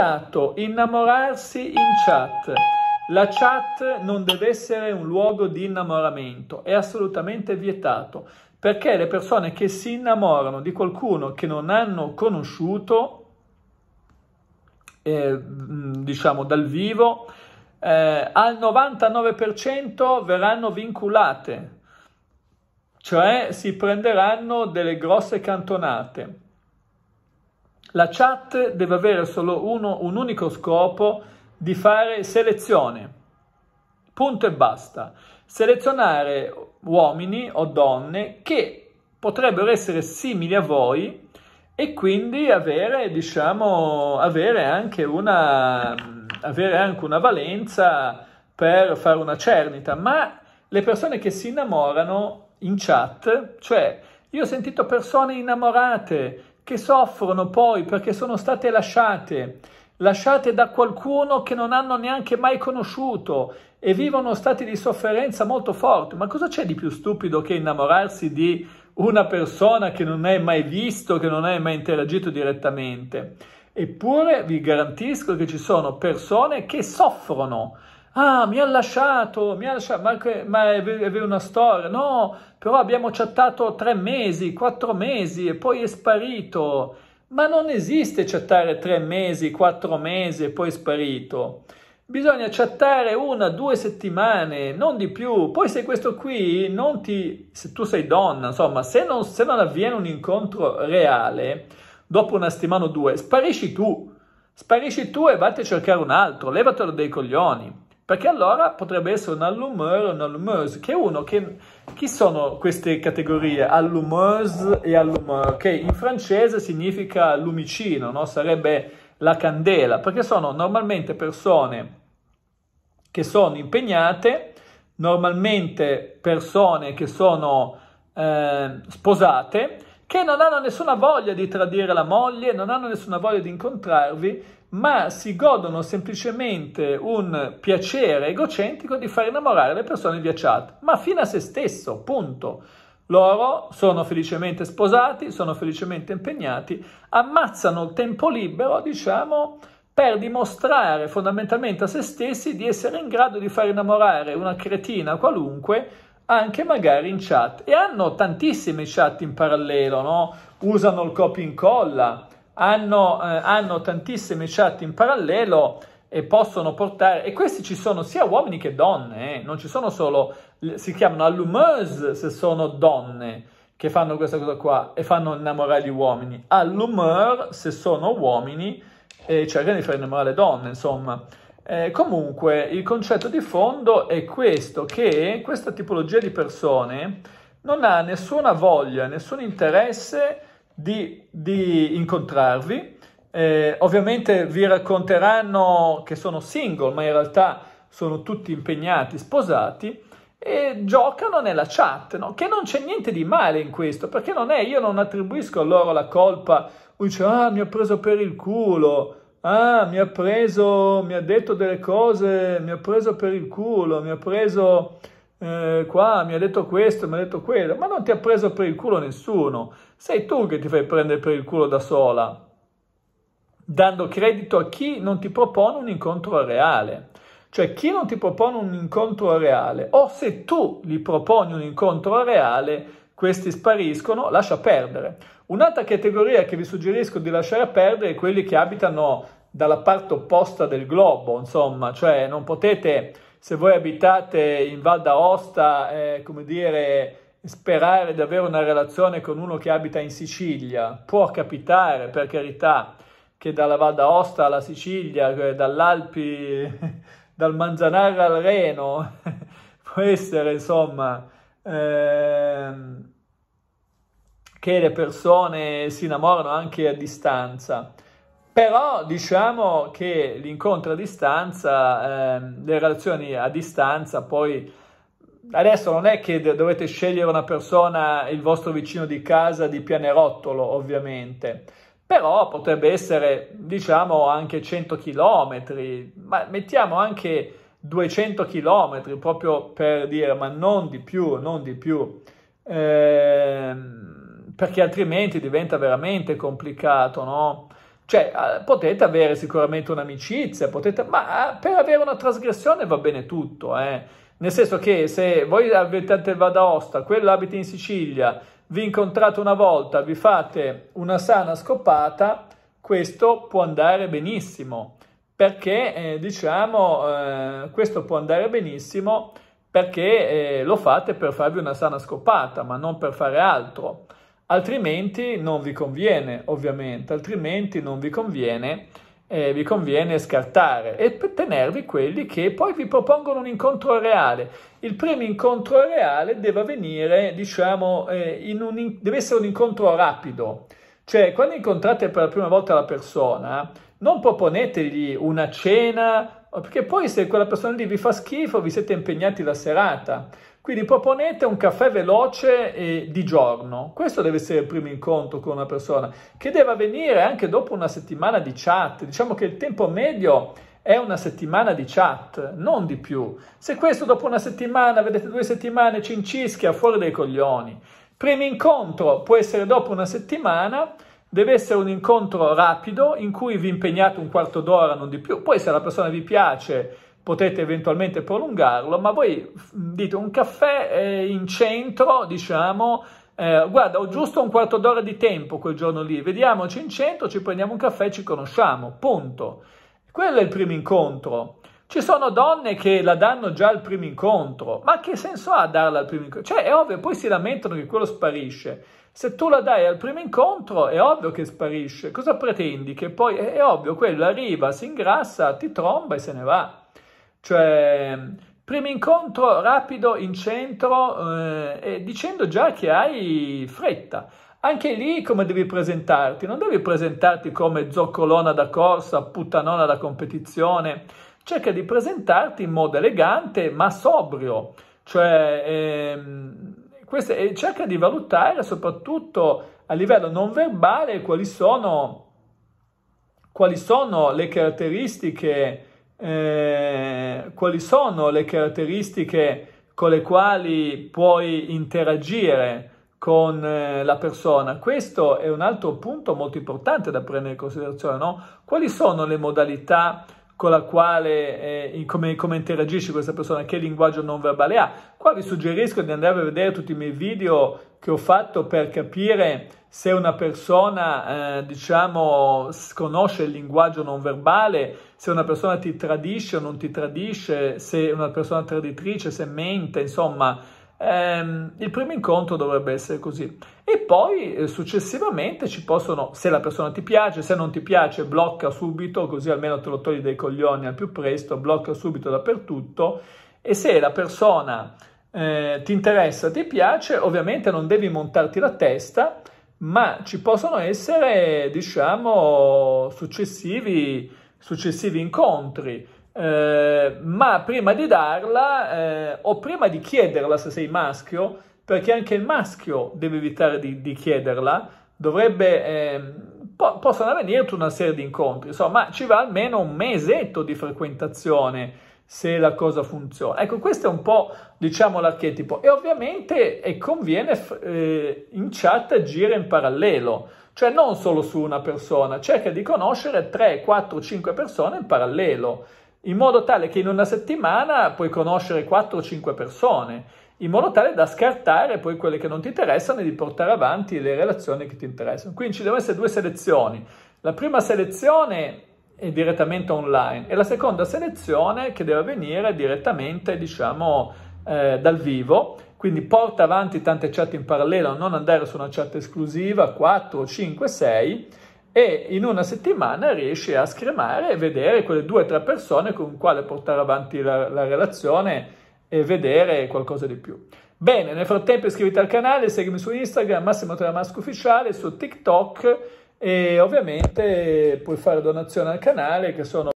stato innamorarsi in chat. La chat non deve essere un luogo di innamoramento, è assolutamente vietato, perché le persone che si innamorano di qualcuno che non hanno conosciuto, eh, diciamo dal vivo, eh, al 99% verranno vinculate, cioè si prenderanno delle grosse cantonate. La chat deve avere solo uno, un unico scopo di fare selezione. Punto e basta. Selezionare uomini o donne che potrebbero essere simili a voi e quindi avere, diciamo, avere anche una, avere anche una valenza per fare una cernita, ma le persone che si innamorano in chat, cioè io ho sentito persone innamorate che soffrono poi perché sono state lasciate, lasciate da qualcuno che non hanno neanche mai conosciuto e vivono stati di sofferenza molto forti. Ma cosa c'è di più stupido che innamorarsi di una persona che non hai mai visto, che non hai mai interagito direttamente? Eppure vi garantisco che ci sono persone che soffrono Ah, mi ha lasciato, mi ha lasciato, ma, ma è, è una storia. No, però abbiamo chattato tre mesi, quattro mesi e poi è sparito. Ma non esiste chattare tre mesi, quattro mesi e poi è sparito. Bisogna chattare una, due settimane, non di più. Poi se questo qui non ti... se tu sei donna, insomma, se non, se non avviene un incontro reale, dopo una settimana o due, sparisci tu. Sparisci tu e vatti a cercare un altro, levatelo dai coglioni. Perché allora potrebbe essere un allumeur o un allumeuse, che è uno che... Chi sono queste categorie? Allumeuse e allumeur, che in francese significa lumicino, no? sarebbe la candela, perché sono normalmente persone che sono impegnate, normalmente persone che sono eh, sposate, che non hanno nessuna voglia di tradire la moglie, non hanno nessuna voglia di incontrarvi, ma si godono semplicemente un piacere egocentrico di far innamorare le persone via chat, ma fino a se stesso, punto. Loro sono felicemente sposati, sono felicemente impegnati, ammazzano il tempo libero, diciamo, per dimostrare fondamentalmente a se stessi di essere in grado di far innamorare una cretina qualunque anche magari in chat e hanno tantissimi chat in parallelo, no? Usano il copia incolla, hanno, eh, hanno tantissime chat in parallelo e possono portare, e questi ci sono sia uomini che donne, eh. non ci sono solo, si chiamano allumeuse se sono donne che fanno questa cosa qua e fanno innamorare gli uomini, allumeur se sono uomini e cercano cioè di far innamorare le donne, insomma. Eh, comunque il concetto di fondo è questo, che questa tipologia di persone non ha nessuna voglia, nessun interesse di, di incontrarvi. Eh, ovviamente vi racconteranno che sono single, ma in realtà sono tutti impegnati, sposati e giocano nella chat, no? che non c'è niente di male in questo, perché non è, io non attribuisco a loro la colpa, uno dice ah mi ha preso per il culo, ah mi ha preso, mi ha detto delle cose, mi ha preso per il culo, mi ha preso eh, qua mi ha detto questo, mi ha detto quello, ma non ti ha preso per il culo nessuno, sei tu che ti fai prendere per il culo da sola, dando credito a chi non ti propone un incontro reale. Cioè chi non ti propone un incontro reale o se tu gli proponi un incontro reale, questi spariscono, lascia perdere. Un'altra categoria che vi suggerisco di lasciare perdere è quelli che abitano dalla parte opposta del globo, insomma, cioè non potete se voi abitate in Val d'Aosta, eh, come dire, sperare di avere una relazione con uno che abita in Sicilia, può capitare, per carità, che dalla Val d'Aosta alla Sicilia, eh, dall'Alpi, dal Manzanarra al Reno, può essere, insomma... Ehm, che le persone si innamorano anche a distanza. Però diciamo che l'incontro a distanza, eh, le relazioni a distanza poi... Adesso non è che dovete scegliere una persona, il vostro vicino di casa di pianerottolo, ovviamente, però potrebbe essere, diciamo, anche 100 km, ma mettiamo anche 200 km proprio per dire, ma non di più, non di più, eh, perché altrimenti diventa veramente complicato, no? Cioè, eh, potete avere sicuramente un'amicizia, potete, ma eh, per avere una trasgressione va bene tutto, eh. Nel senso che se voi abitate il Vadaosta, quello abita in Sicilia, vi incontrate una volta, vi fate una sana scopata, questo può andare benissimo, perché eh, diciamo, eh, questo può andare benissimo perché eh, lo fate per farvi una sana scopata, ma non per fare altro altrimenti non vi conviene, ovviamente, altrimenti non vi conviene, eh, vi conviene scartare e tenervi quelli che poi vi propongono un incontro reale. Il primo incontro reale deve avvenire, diciamo, eh, un, deve essere un incontro rapido. Cioè, quando incontrate per la prima volta la persona, non proponetegli una cena, perché poi se quella persona lì vi fa schifo, vi siete impegnati la serata. Quindi proponete un caffè veloce eh, di giorno, questo deve essere il primo incontro con una persona, che deve avvenire anche dopo una settimana di chat, diciamo che il tempo medio è una settimana di chat, non di più. Se questo dopo una settimana, vedete due settimane, ci incischia fuori dai coglioni. Primo incontro può essere dopo una settimana, Deve essere un incontro rapido in cui vi impegnate un quarto d'ora, non di più. Poi se la persona vi piace potete eventualmente prolungarlo, ma voi dite un caffè eh, in centro, diciamo, eh, guarda, ho giusto un quarto d'ora di tempo quel giorno lì, vediamoci in centro, ci prendiamo un caffè e ci conosciamo, punto. Quello è il primo incontro. Ci sono donne che la danno già al primo incontro, ma che senso ha darla al primo incontro? Cioè, è ovvio, poi si lamentano che quello sparisce. Se tu la dai al primo incontro, è ovvio che sparisce. Cosa pretendi? Che poi, è ovvio, quello arriva, si ingrassa, ti tromba e se ne va. Cioè, primo incontro rapido in centro eh, dicendo già che hai fretta. Anche lì come devi presentarti, non devi presentarti come zoccolona da corsa, puttanona da competizione, cerca di presentarti in modo elegante ma sobrio, cioè ehm, queste, cerca di valutare soprattutto a livello non verbale quali sono, quali sono le caratteristiche eh, quali sono le caratteristiche con le quali puoi interagire con eh, la persona. Questo è un altro punto molto importante da prendere in considerazione, no? Quali sono le modalità con la quale, eh, come, come interagisce questa persona, che linguaggio non verbale ha. Qua vi suggerisco di andare a vedere tutti i miei video che ho fatto per capire se una persona, eh, diciamo, conosce il linguaggio non verbale, se una persona ti tradisce o non ti tradisce, se è una persona traditrice, se mente, insomma, Ehm, il primo incontro dovrebbe essere così. E poi eh, successivamente ci possono, se la persona ti piace, se non ti piace, blocca subito, così almeno te lo togli dai coglioni al più presto, blocca subito dappertutto. E se la persona eh, ti interessa, ti piace, ovviamente non devi montarti la testa, ma ci possono essere, diciamo, successivi, successivi incontri. Eh, ma prima di darla eh, o prima di chiederla se sei maschio, perché anche il maschio deve evitare di, di chiederla, dovrebbe, eh, po- possono avvenire tutta una serie di incontri, insomma ci va almeno un mesetto di frequentazione se la cosa funziona. Ecco, questo è un po', diciamo, l'archetipo. E ovviamente e eh, conviene eh, in chat agire in parallelo, cioè non solo su una persona, cerca di conoscere 3, 4, 5 persone in parallelo in modo tale che in una settimana puoi conoscere 4 o 5 persone, in modo tale da scartare poi quelle che non ti interessano e di portare avanti le relazioni che ti interessano. Quindi ci devono essere due selezioni. La prima selezione è direttamente online e la seconda selezione che deve avvenire direttamente, diciamo, eh, dal vivo. Quindi porta avanti tante chat in parallelo, non andare su una chat esclusiva, 4, 5, 6 e in una settimana riesci a scremare e vedere quelle due o tre persone con quale portare avanti la, la relazione e vedere qualcosa di più. Bene, nel frattempo iscriviti al canale, seguimi su Instagram, Massimo Tramasco Ufficiale, su TikTok e ovviamente puoi fare donazione al canale che sono